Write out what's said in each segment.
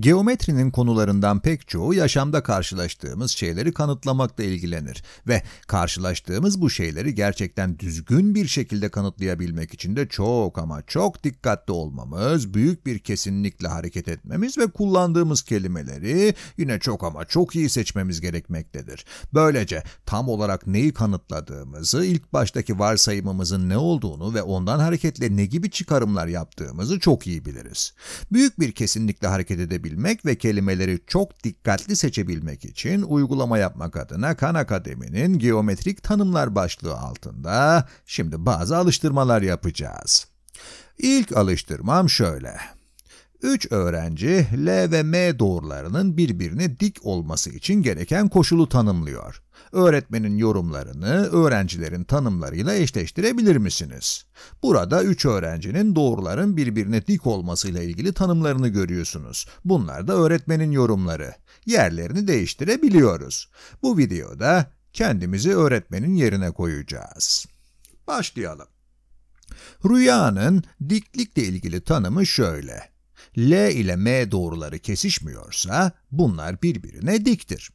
Geometrinin konularından pek çoğu yaşamda karşılaştığımız şeyleri kanıtlamakla ilgilenir ve karşılaştığımız bu şeyleri gerçekten düzgün bir şekilde kanıtlayabilmek için de çok ama çok dikkatli olmamız, büyük bir kesinlikle hareket etmemiz ve kullandığımız kelimeleri yine çok ama çok iyi seçmemiz gerekmektedir. Böylece tam olarak neyi kanıtladığımızı, ilk baştaki varsayımımızın ne olduğunu ve ondan hareketle ne gibi çıkarımlar yaptığımızı çok iyi biliriz. Büyük bir kesinlikle hareket edebilmemiz edebilmek ve kelimeleri çok dikkatli seçebilmek için uygulama yapmak adına Khan Akademi'nin geometrik tanımlar başlığı altında şimdi bazı alıştırmalar yapacağız. İlk alıştırmam şöyle. 3 öğrenci L ve M doğrularının birbirine dik olması için gereken koşulu tanımlıyor. Öğretmenin yorumlarını öğrencilerin tanımlarıyla eşleştirebilir misiniz? Burada 3 öğrencinin doğruların birbirine dik olmasıyla ilgili tanımlarını görüyorsunuz. Bunlar da öğretmenin yorumları. Yerlerini değiştirebiliyoruz. Bu videoda kendimizi öğretmenin yerine koyacağız. Başlayalım. Rüyanın diklikle ilgili tanımı şöyle. L ile M doğruları kesişmiyorsa bunlar birbirine diktir.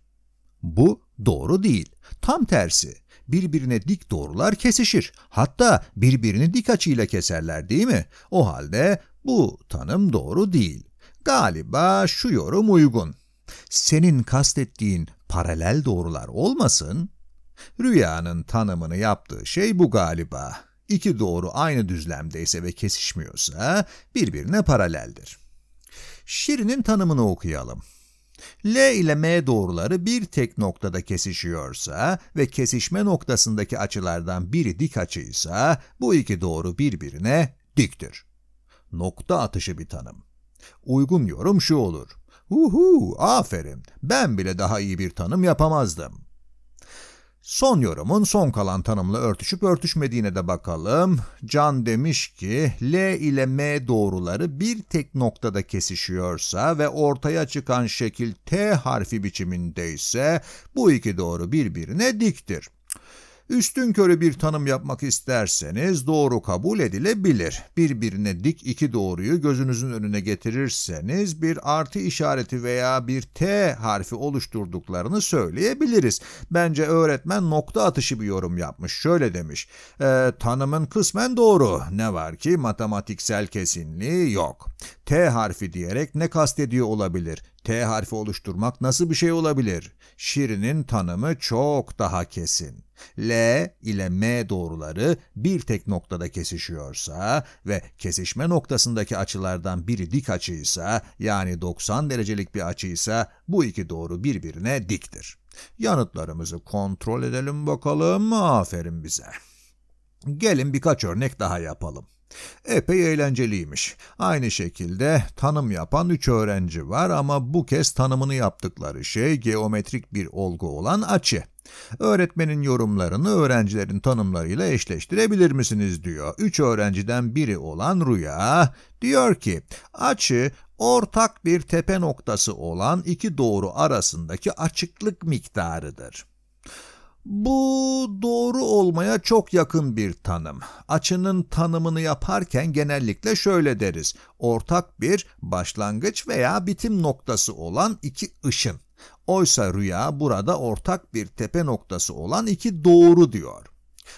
Bu doğru değil. Tam tersi. Birbirine dik doğrular kesişir. Hatta birbirini dik açıyla keserler değil mi? O halde bu tanım doğru değil. Galiba şu yorum uygun. Senin kastettiğin paralel doğrular olmasın? Rüyanın tanımını yaptığı şey bu galiba. İki doğru aynı düzlemdeyse ve kesişmiyorsa birbirine paraleldir. Şirin'in tanımını okuyalım. L ile M doğruları bir tek noktada kesişiyorsa ve kesişme noktasındaki açılardan biri dik açıysa bu iki doğru birbirine diktir. Nokta atışı bir tanım. Uygun yorum şu olur. Uhu, aferin. Ben bile daha iyi bir tanım yapamazdım. Son yorumun son kalan tanımla örtüşüp örtüşmediğine de bakalım. Can demiş ki L ile M doğruları bir tek noktada kesişiyorsa ve ortaya çıkan şekil T harfi biçimindeyse bu iki doğru birbirine diktir. Üstün körü bir tanım yapmak isterseniz doğru kabul edilebilir. Birbirine dik iki doğruyu gözünüzün önüne getirirseniz bir artı işareti veya bir T harfi oluşturduklarını söyleyebiliriz. Bence öğretmen nokta atışı bir yorum yapmış. Şöyle demiş, e, tanımın kısmen doğru. Ne var ki matematiksel kesinliği yok. T harfi diyerek ne kastediyor olabilir? T harfi oluşturmak nasıl bir şey olabilir? Şirin'in tanımı çok daha kesin. L ile M doğruları bir tek noktada kesişiyorsa ve kesişme noktasındaki açılardan biri dik açıysa yani 90 derecelik bir açıysa bu iki doğru birbirine diktir. Yanıtlarımızı kontrol edelim bakalım. Aferin bize. Gelin birkaç örnek daha yapalım. Epey eğlenceliymiş. Aynı şekilde tanım yapan üç öğrenci var ama bu kez tanımını yaptıkları şey geometrik bir olgu olan açı. Öğretmenin yorumlarını öğrencilerin tanımlarıyla eşleştirebilir misiniz diyor. Üç öğrenciden biri olan Rüya diyor ki açı ortak bir tepe noktası olan iki doğru arasındaki açıklık miktarıdır. Bu doğru olmaya çok yakın bir tanım. Açının tanımını yaparken genellikle şöyle deriz. Ortak bir başlangıç veya bitim noktası olan iki ışın. Oysa rüya burada ortak bir tepe noktası olan iki doğru diyor.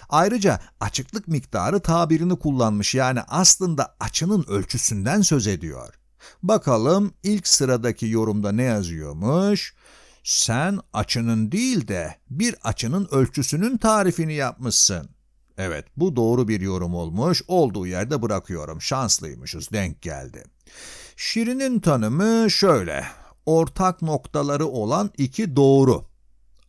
Ayrıca açıklık miktarı tabirini kullanmış yani aslında açının ölçüsünden söz ediyor. Bakalım ilk sıradaki yorumda ne yazıyormuş? Sen açının değil de bir açının ölçüsünün tarifini yapmışsın. Evet bu doğru bir yorum olmuş. Olduğu yerde bırakıyorum. Şanslıymışız denk geldi. Şirin'in tanımı şöyle ortak noktaları olan iki doğru.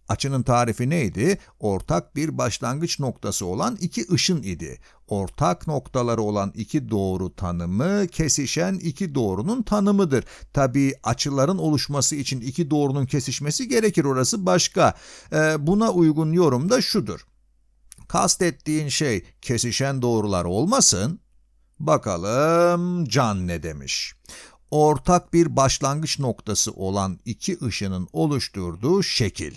Açının tarifi neydi? Ortak bir başlangıç noktası olan iki ışın idi. Ortak noktaları olan iki doğru tanımı kesişen iki doğrunun tanımıdır. Tabi açıların oluşması için iki doğrunun kesişmesi gerekir orası başka. Ee, buna uygun yorum da şudur. Kastettiğin şey kesişen doğrular olmasın. Bakalım Can ne demiş? ortak bir başlangıç noktası olan iki ışının oluşturduğu şekil.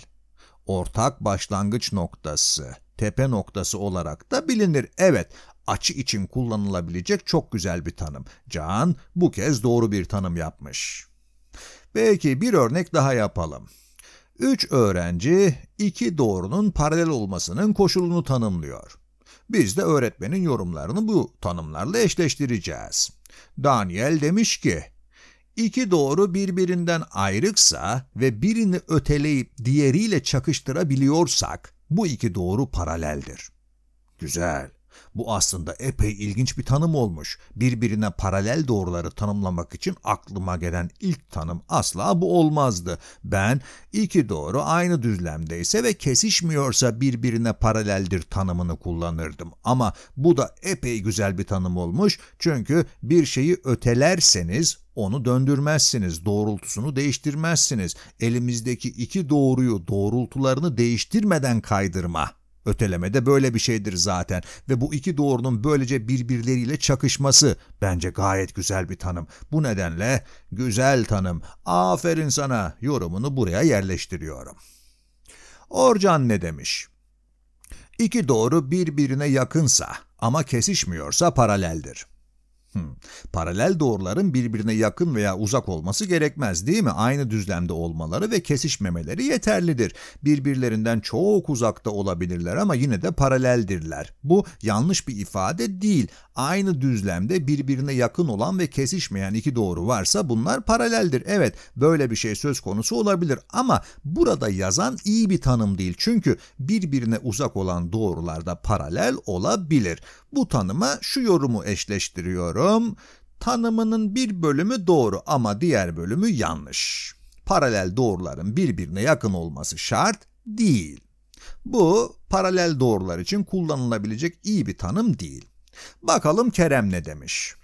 Ortak başlangıç noktası, tepe noktası olarak da bilinir. Evet, açı için kullanılabilecek çok güzel bir tanım. Can bu kez doğru bir tanım yapmış. Belki bir örnek daha yapalım. Üç öğrenci iki doğrunun paralel olmasının koşulunu tanımlıyor. Biz de öğretmenin yorumlarını bu tanımlarla eşleştireceğiz. Daniel demiş ki, İki doğru birbirinden ayrıksa ve birini öteleyip diğeriyle çakıştırabiliyorsak bu iki doğru paraleldir. Güzel. Bu aslında epey ilginç bir tanım olmuş. Birbirine paralel doğruları tanımlamak için aklıma gelen ilk tanım asla bu olmazdı. Ben iki doğru aynı düzlemdeyse ve kesişmiyorsa birbirine paraleldir tanımını kullanırdım. Ama bu da epey güzel bir tanım olmuş. Çünkü bir şeyi ötelerseniz onu döndürmezsiniz, doğrultusunu değiştirmezsiniz. Elimizdeki iki doğruyu doğrultularını değiştirmeden kaydırma Öteleme de böyle bir şeydir zaten ve bu iki doğrunun böylece birbirleriyle çakışması bence gayet güzel bir tanım. Bu nedenle güzel tanım, aferin sana yorumunu buraya yerleştiriyorum. Orcan ne demiş? İki doğru birbirine yakınsa ama kesişmiyorsa paraleldir. Hmm. Paralel doğruların birbirine yakın veya uzak olması gerekmez değil mi? Aynı düzlemde olmaları ve kesişmemeleri yeterlidir. Birbirlerinden çok uzakta olabilirler ama yine de paraleldirler. Bu yanlış bir ifade değil. Aynı düzlemde birbirine yakın olan ve kesişmeyen iki doğru varsa bunlar paraleldir. Evet böyle bir şey söz konusu olabilir ama burada yazan iyi bir tanım değil. Çünkü birbirine uzak olan doğrularda paralel olabilir. Bu tanıma şu yorumu eşleştiriyorum tanım, tanımının bir bölümü doğru ama diğer bölümü yanlış. Paralel doğruların birbirine yakın olması şart değil. Bu paralel doğrular için kullanılabilecek iyi bir tanım değil. Bakalım Kerem ne demiş?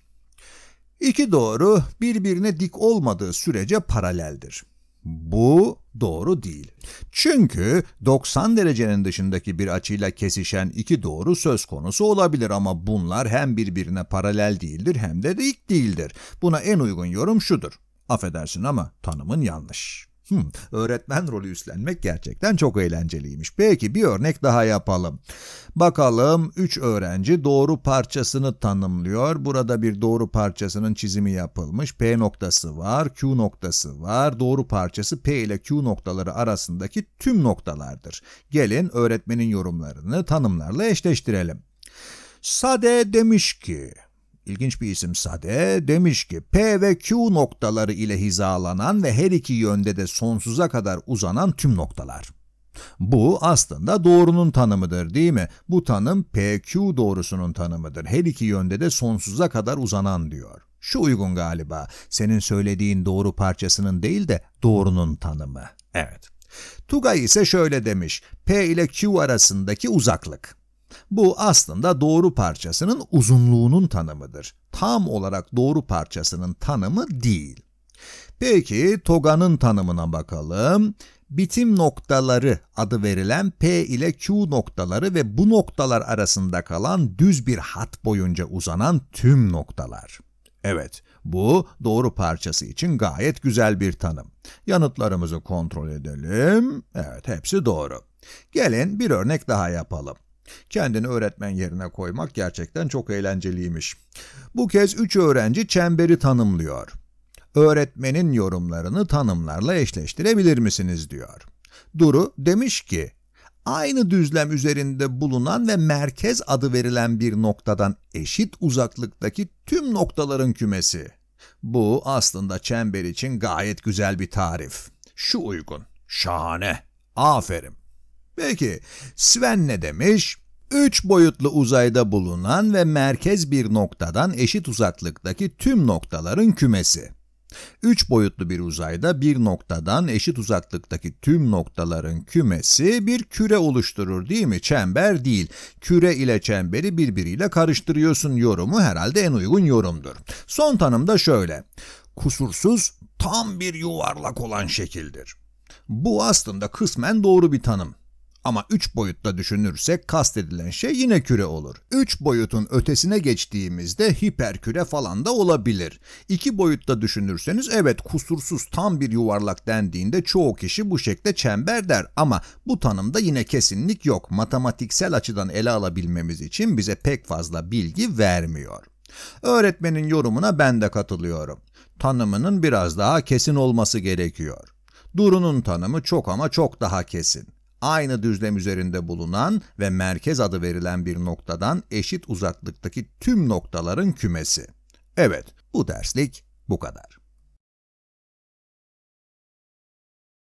İki doğru birbirine dik olmadığı sürece paraleldir. Bu doğru değil. Çünkü 90 derecenin dışındaki bir açıyla kesişen iki doğru söz konusu olabilir ama bunlar hem birbirine paralel değildir hem de dik değildir. Buna en uygun yorum şudur. Affedersin ama tanımın yanlış. Hmm, öğretmen rolü üstlenmek gerçekten çok eğlenceliymiş. Peki bir örnek daha yapalım. Bakalım 3 öğrenci doğru parçasını tanımlıyor. Burada bir doğru parçasının çizimi yapılmış. P noktası var, Q noktası var. Doğru parçası P ile Q noktaları arasındaki tüm noktalardır. Gelin öğretmenin yorumlarını tanımlarla eşleştirelim. Sade demiş ki ilginç bir isim Sade, demiş ki P ve Q noktaları ile hizalanan ve her iki yönde de sonsuza kadar uzanan tüm noktalar. Bu aslında doğrunun tanımıdır değil mi? Bu tanım PQ doğrusunun tanımıdır. Her iki yönde de sonsuza kadar uzanan diyor. Şu uygun galiba. Senin söylediğin doğru parçasının değil de doğrunun tanımı. Evet. Tugay ise şöyle demiş. P ile Q arasındaki uzaklık. Bu aslında doğru parçasının uzunluğunun tanımıdır. Tam olarak doğru parçasının tanımı değil. Peki toganın tanımına bakalım. Bitim noktaları adı verilen P ile Q noktaları ve bu noktalar arasında kalan düz bir hat boyunca uzanan tüm noktalar. Evet, bu doğru parçası için gayet güzel bir tanım. Yanıtlarımızı kontrol edelim. Evet, hepsi doğru. Gelin bir örnek daha yapalım. Kendini öğretmen yerine koymak gerçekten çok eğlenceliymiş. Bu kez üç öğrenci çemberi tanımlıyor. Öğretmenin yorumlarını tanımlarla eşleştirebilir misiniz diyor. Duru demiş ki, aynı düzlem üzerinde bulunan ve merkez adı verilen bir noktadan eşit uzaklıktaki tüm noktaların kümesi. Bu aslında çember için gayet güzel bir tarif. Şu uygun, şahane, aferin. Peki Sven ne demiş? üç boyutlu uzayda bulunan ve merkez bir noktadan eşit uzaklıktaki tüm noktaların kümesi. Üç boyutlu bir uzayda bir noktadan eşit uzaklıktaki tüm noktaların kümesi bir küre oluşturur değil mi? Çember değil. Küre ile çemberi birbiriyle karıştırıyorsun yorumu herhalde en uygun yorumdur. Son tanım da şöyle. Kusursuz tam bir yuvarlak olan şekildir. Bu aslında kısmen doğru bir tanım. Ama 3 boyutta düşünürsek kastedilen şey yine küre olur. 3 boyutun ötesine geçtiğimizde hiperküre falan da olabilir. 2 boyutta düşünürseniz evet kusursuz tam bir yuvarlak dendiğinde çoğu kişi bu şekilde çember der ama bu tanımda yine kesinlik yok. Matematiksel açıdan ele alabilmemiz için bize pek fazla bilgi vermiyor. Öğretmenin yorumuna ben de katılıyorum. Tanımının biraz daha kesin olması gerekiyor. Duru'nun tanımı çok ama çok daha kesin aynı düzlem üzerinde bulunan ve merkez adı verilen bir noktadan eşit uzaklıktaki tüm noktaların kümesi. Evet, bu derslik bu kadar.